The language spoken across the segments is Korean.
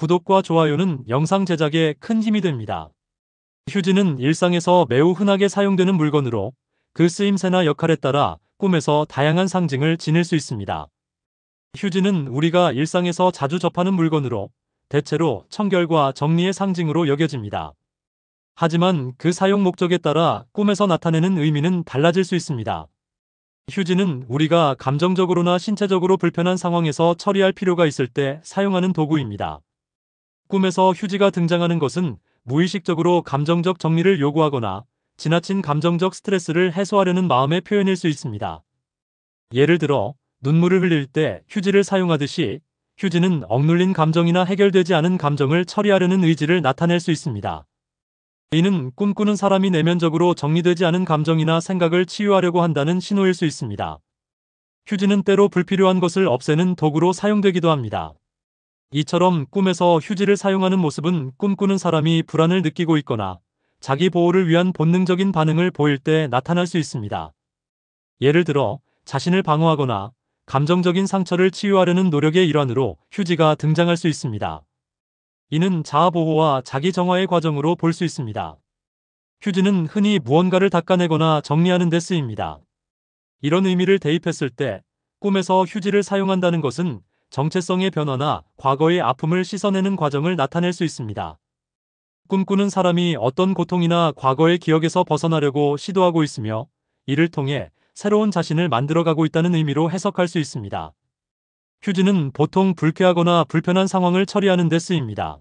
구독과 좋아요는 영상 제작에 큰 힘이 됩니다. 휴지는 일상에서 매우 흔하게 사용되는 물건으로 그 쓰임새나 역할에 따라 꿈에서 다양한 상징을 지닐 수 있습니다. 휴지는 우리가 일상에서 자주 접하는 물건으로 대체로 청결과 정리의 상징으로 여겨집니다. 하지만 그 사용 목적에 따라 꿈에서 나타내는 의미는 달라질 수 있습니다. 휴지는 우리가 감정적으로나 신체적으로 불편한 상황에서 처리할 필요가 있을 때 사용하는 도구입니다. 꿈에서 휴지가 등장하는 것은 무의식적으로 감정적 정리를 요구하거나 지나친 감정적 스트레스를 해소하려는 마음의 표현일 수 있습니다. 예를 들어 눈물을 흘릴 때 휴지를 사용하듯이 휴지는 억눌린 감정이나 해결되지 않은 감정을 처리하려는 의지를 나타낼 수 있습니다. 이는 꿈꾸는 사람이 내면적으로 정리되지 않은 감정이나 생각을 치유하려고 한다는 신호일 수 있습니다. 휴지는 때로 불필요한 것을 없애는 도구로 사용되기도 합니다. 이처럼 꿈에서 휴지를 사용하는 모습은 꿈꾸는 사람이 불안을 느끼고 있거나 자기 보호를 위한 본능적인 반응을 보일 때 나타날 수 있습니다. 예를 들어 자신을 방어하거나 감정적인 상처를 치유하려는 노력의 일환으로 휴지가 등장할 수 있습니다. 이는 자아보호와 자기정화의 과정으로 볼 수 있습니다. 휴지는 흔히 무언가를 닦아내거나 정리하는 데 쓰입니다. 이런 의미를 대입했을 때 꿈에서 휴지를 사용한다는 것은 정체성의 변화나 과거의 아픔을 씻어내는 과정을 나타낼 수 있습니다. 꿈꾸는 사람이 어떤 고통이나 과거의 기억에서 벗어나려고 시도하고 있으며 이를 통해 새로운 자신을 만들어가고 있다는 의미로 해석할 수 있습니다. 휴지는 보통 불쾌하거나 불편한 상황을 처리하는 데 쓰입니다.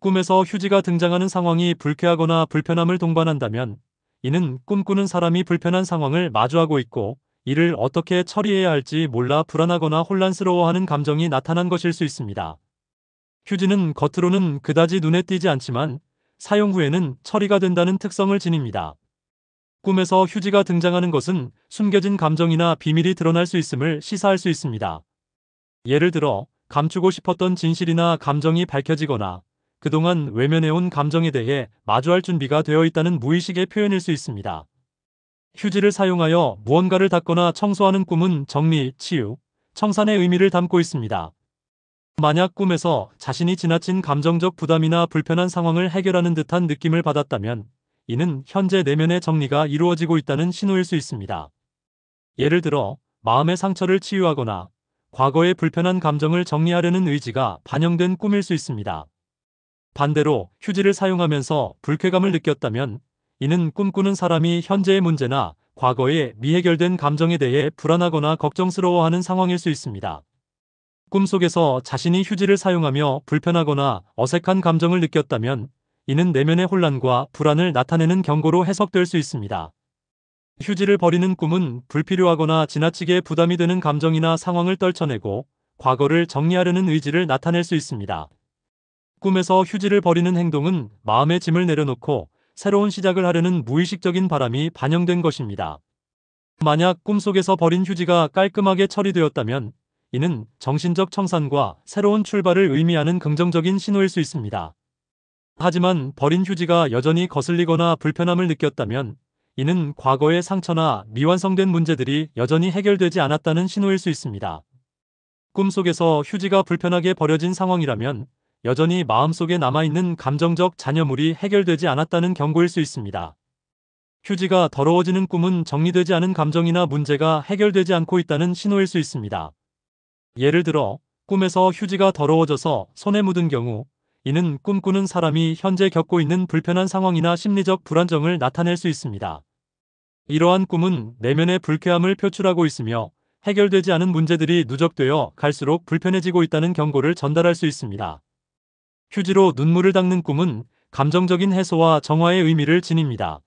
꿈에서 휴지가 등장하는 상황이 불쾌하거나 불편함을 동반한다면 이는 꿈꾸는 사람이 불편한 상황을 마주하고 있고 이를 어떻게 처리해야 할지 몰라 불안하거나 혼란스러워하는 감정이 나타난 것일 수 있습니다. 휴지는 겉으로는 그다지 눈에 띄지 않지만 사용 후에는 처리가 된다는 특성을 지닙니다. 꿈에서 휴지가 등장하는 것은 숨겨진 감정이나 비밀이 드러날 수 있음을 시사할 수 있습니다. 예를 들어 감추고 싶었던 진실이나 감정이 밝혀지거나 그동안 외면해온 감정에 대해 마주할 준비가 되어 있다는 무의식의 표현일 수 있습니다. 휴지를 사용하여 무언가를 닦거나 청소하는 꿈은 정리, 치유, 청산의 의미를 담고 있습니다. 만약 꿈에서 자신이 지나친 감정적 부담이나 불편한 상황을 해결하는 듯한 느낌을 받았다면 이는 현재 내면의 정리가 이루어지고 있다는 신호일 수 있습니다. 예를 들어 마음의 상처를 치유하거나 과거의 불편한 감정을 정리하려는 의지가 반영된 꿈일 수 있습니다. 반대로 휴지를 사용하면서 불쾌감을 느꼈다면 이는 꿈꾸는 사람이 현재의 문제나 과거에 미해결된 감정에 대해 불안하거나 걱정스러워하는 상황일 수 있습니다. 꿈속에서 자신이 휴지를 사용하며 불편하거나 어색한 감정을 느꼈다면 이는 내면의 혼란과 불안을 나타내는 경고로 해석될 수 있습니다. 휴지를 버리는 꿈은 불필요하거나 지나치게 부담이 되는 감정이나 상황을 떨쳐내고 과거를 정리하려는 의지를 나타낼 수 있습니다. 꿈에서 휴지를 버리는 행동은 마음의 짐을 내려놓고 새로운 시작을 하려는 무의식적인 바람이 반영된 것입니다. 만약 꿈속에서 버린 휴지가 깔끔하게 처리되었다면 이는 정신적 청산과 새로운 출발을 의미하는 긍정적인 신호일 수 있습니다. 하지만 버린 휴지가 여전히 거슬리거나 불편함을 느꼈다면 이는 과거의 상처나 미완성된 문제들이 여전히 해결되지 않았다는 신호일 수 있습니다. 꿈속에서 휴지가 불편하게 버려진 상황이라면 여전히 마음속에 남아있는 감정적 잔여물이 해결되지 않았다는 경고일 수 있습니다. 휴지가 더러워지는 꿈은 정리되지 않은 감정이나 문제가 해결되지 않고 있다는 신호일 수 있습니다. 예를 들어 꿈에서 휴지가 더러워져서 손에 묻은 경우 이는 꿈꾸는 사람이 현재 겪고 있는 불편한 상황이나 심리적 불안정을 나타낼 수 있습니다. 이러한 꿈은 내면의 불쾌함을 표출하고 있으며 해결되지 않은 문제들이 누적되어 갈수록 불편해지고 있다는 경고를 전달할 수 있습니다. 휴지로 눈물을 닦는 꿈은 감정적인 해소와 정화의 의미를 지닙니다.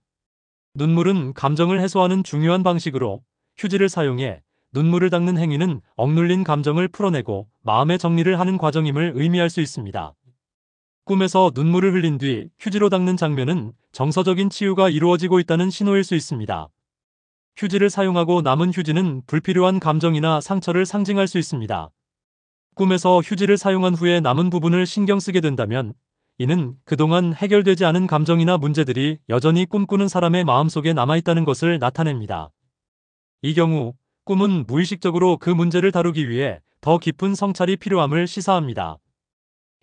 눈물은 감정을 해소하는 중요한 방식으로 휴지를 사용해 눈물을 닦는 행위는 억눌린 감정을 풀어내고 마음의 정리를 하는 과정임을 의미할 수 있습니다. 꿈에서 눈물을 흘린 뒤 휴지로 닦는 장면은 정서적인 치유가 이루어지고 있다는 신호일 수 있습니다. 휴지를 사용하고 남은 휴지는 불필요한 감정이나 상처를 상징할 수 있습니다. 꿈에서 휴지를 사용한 후에 남은 부분을 신경 쓰게 된다면 이는 그동안 해결되지 않은 감정이나 문제들이 여전히 꿈꾸는 사람의 마음속에 남아있다는 것을 나타냅니다. 이 경우 꿈은 무의식적으로 그 문제를 다루기 위해 더 깊은 성찰이 필요함을 시사합니다.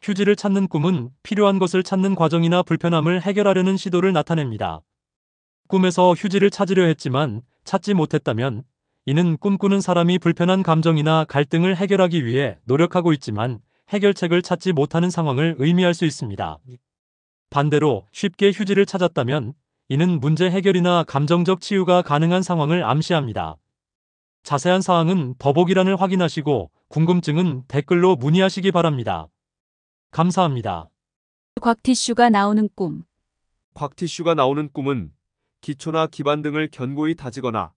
휴지를 찾는 꿈은 필요한 것을 찾는 과정이나 불편함을 해결하려는 시도를 나타냅니다. 꿈에서 휴지를 찾으려 했지만 찾지 못했다면 이는 꿈꾸는 사람이 불편한 감정이나 갈등을 해결하기 위해 노력하고 있지만 해결책을 찾지 못하는 상황을 의미할 수 있습니다. 반대로 쉽게 휴지를 찾았다면 이는 문제 해결이나 감정적 치유가 가능한 상황을 암시합니다. 자세한 사항은 더보기란을 확인하시고 궁금증은 댓글로 문의하시기 바랍니다. 감사합니다. 곽티슈가 나오는 꿈 곽티슈가 나오는 꿈은 기초나 기반 등을 견고히 다지거나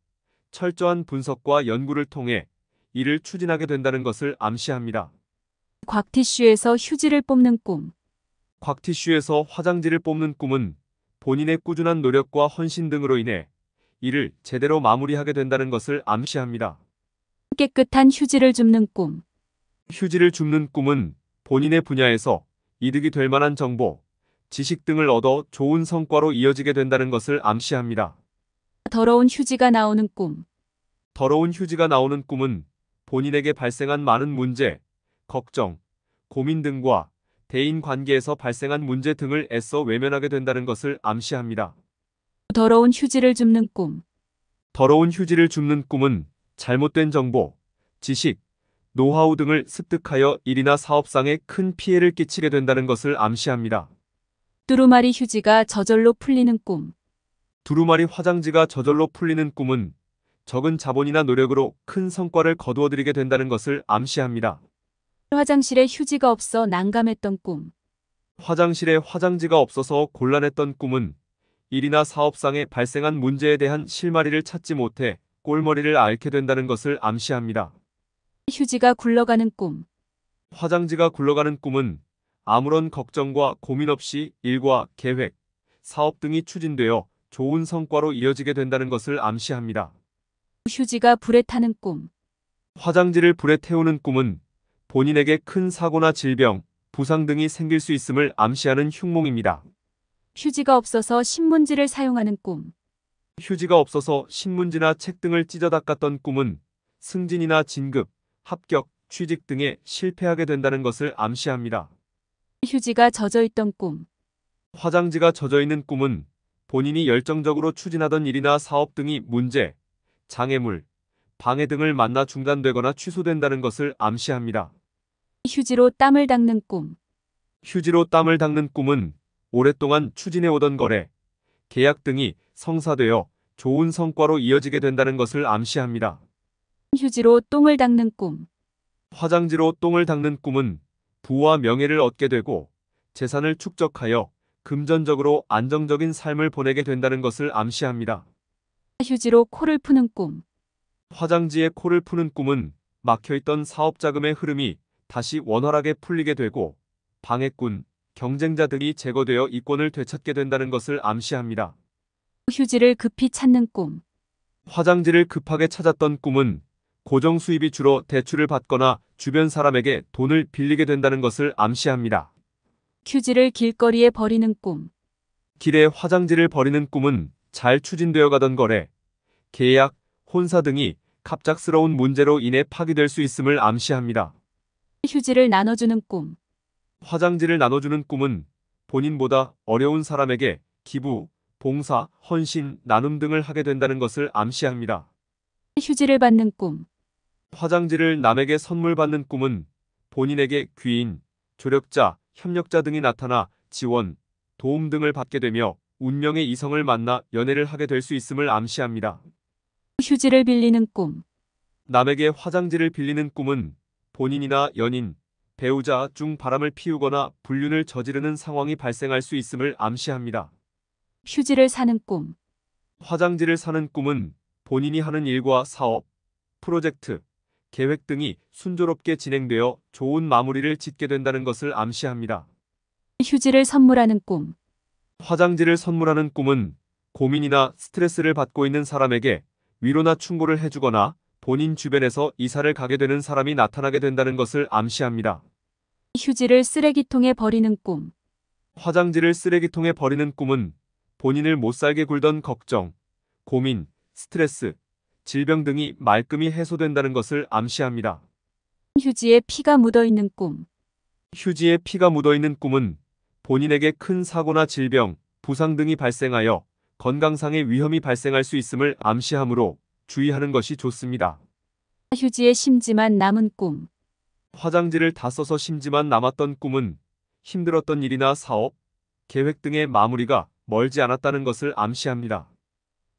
철저한 분석과 연구를 통해 이를 추진하게 된다는 것을 암시합니다. 곽티슈에서 휴지를 뽑는 꿈 곽티슈에서 화장지를 뽑는 꿈은 본인의 꾸준한 노력과 헌신 등으로 인해 이를 제대로 마무리하게 된다는 것을 암시합니다. 깨끗한 휴지를 줍는 꿈 휴지를 줍는 꿈은 본인의 분야에서 이득이 될 만한 정보, 지식 등을 얻어 좋은 성과로 이어지게 된다는 것을 암시합니다. 더러운 휴지가 나오는 꿈. 더러운 휴지가 나오는 꿈은 본인에게 발생한 많은 문제, 걱정, 고민 등과 대인 관계에서 발생한 문제 등을 애써 외면하게 된다는 것을 암시합니다. 더러운 휴지를 줍는 꿈. 더러운 휴지를 줍는 꿈은 잘못된 정보, 지식, 노하우 등을 습득하여 일이나 사업상에 큰 피해를 끼치게 된다는 것을 암시합니다. 두루마리 휴지가 저절로 풀리는 꿈. 두루마리 화장지가 저절로 풀리는 꿈은 적은 자본이나 노력으로 큰 성과를 거두어들이게 된다는 것을 암시합니다. 화장실에 휴지가 없어 난감했던 꿈. 화장실에 화장지가 없어서 곤란했던 꿈은 일이나 사업상에 발생한 문제에 대한 실마리를 찾지 못해 꼴머리를 앓게 된다는 것을 암시합니다. 휴지가 굴러가는 꿈. 화장지가 굴러가는 꿈은 아무런 걱정과 고민 없이 일과 계획, 사업 등이 추진되어 좋은 성과로 이어지게 된다는 것을 암시합니다. 휴지가 불에 타는 꿈. 화장지를 불에 태우는 꿈은 본인에게 큰 사고나 질병, 부상 등이 생길 수 있음을 암시하는 흉몽입니다. 휴지가 없어서 신문지를 사용하는 꿈. 휴지가 없어서 신문지나 책 등을 찢어 닦았던 꿈은 승진이나 진급, 합격, 취직 등에 실패하게 된다는 것을 암시합니다. 휴지가 젖어 있던 꿈. 화장지가 젖어 있는 꿈은 본인이 열정적으로 추진하던 일이나 사업 등이 문제, 장애물, 방해 등을 만나 중단되거나 취소된다는 것을 암시합니다. 휴지로 땀을 닦는 꿈 휴지로 땀을 닦는 꿈은 오랫동안 추진해오던 거래, 계약 등이 성사되어 좋은 성과로 이어지게 된다는 것을 암시합니다. 휴지로 똥을 닦는 꿈 화장지로 똥을 닦는 꿈은 부와 명예를 얻게 되고 재산을 축적하여 금전적으로 안정적인 삶을 보내게 된다는 것을 암시합니다. 휴지로 코를 푸는 꿈. 화장지에 코를 푸는 꿈은 막혀있던 사업 자금의 흐름이 다시 원활하게 풀리게 되고 방해꾼, 경쟁자 등이 제거되어 이권을 되찾게 된다는 것을 암시합니다. 휴지를 급히 찾는 꿈. 화장지를 급하게 찾았던 꿈은 고정 수입이 주로 대출을 받거나 주변 사람에게 돈을 빌리게 된다는 것을 암시합니다. 휴지를 길거리에 버리는 꿈. 길에 화장지를 버리는 꿈은 잘 추진되어 가던 거래, 계약, 혼사 등이 갑작스러운 문제로 인해 파기될 수 있음을 암시합니다. 휴지를 나눠주는 꿈. 화장지를 나눠주는 꿈은 본인보다 어려운 사람에게 기부, 봉사, 헌신, 나눔 등을 하게 된다는 것을 암시합니다. 휴지를 받는 꿈. 화장지를 남에게 선물 받는 꿈은 본인에게 귀인, 조력자, 협력자 등이 나타나 지원, 도움 등을 받게 되며 운명의 이성을 만나 연애를 하게 될 수 있음을 암시합니다. 휴지를 빌리는 꿈 남에게 화장지를 빌리는 꿈은 본인이나 연인, 배우자 중 바람을 피우거나 불륜을 저지르는 상황이 발생할 수 있음을 암시합니다. 휴지를 사는 꿈 화장지를 사는 꿈은 본인이 하는 일과 사업, 프로젝트, 계획 등이 순조롭게 진행되어 좋은 마무리를 짓게 된다는 것을 암시합니다. 휴지를 선물하는 꿈 화장지를 선물하는 꿈은 고민이나 스트레스를 받고 있는 사람에게 위로나 충고를 해주거나 본인 주변에서 이사를 가게 되는 사람이 나타나게 된다는 것을 암시합니다. 휴지를 쓰레기통에 버리는 꿈 화장지를 쓰레기통에 버리는 꿈은 본인을 못살게 굴던 걱정, 고민, 스트레스, 질병 등이 말끔히 해소된다는 것을 암시합니다. 휴지에 피가 묻어있는 꿈. 휴지에 피가 묻어있는 꿈은 본인에게 큰 사고나 질병, 부상 등이 발생하여 건강상의 위험이 발생할 수 있음을 암시하므로 주의하는 것이 좋습니다. 휴지에 심지만 남은 꿈. 화장지를 다 써서 심지만 남았던 꿈은 힘들었던 일이나 사업, 계획 등의 마무리가 멀지 않았다는 것을 암시합니다.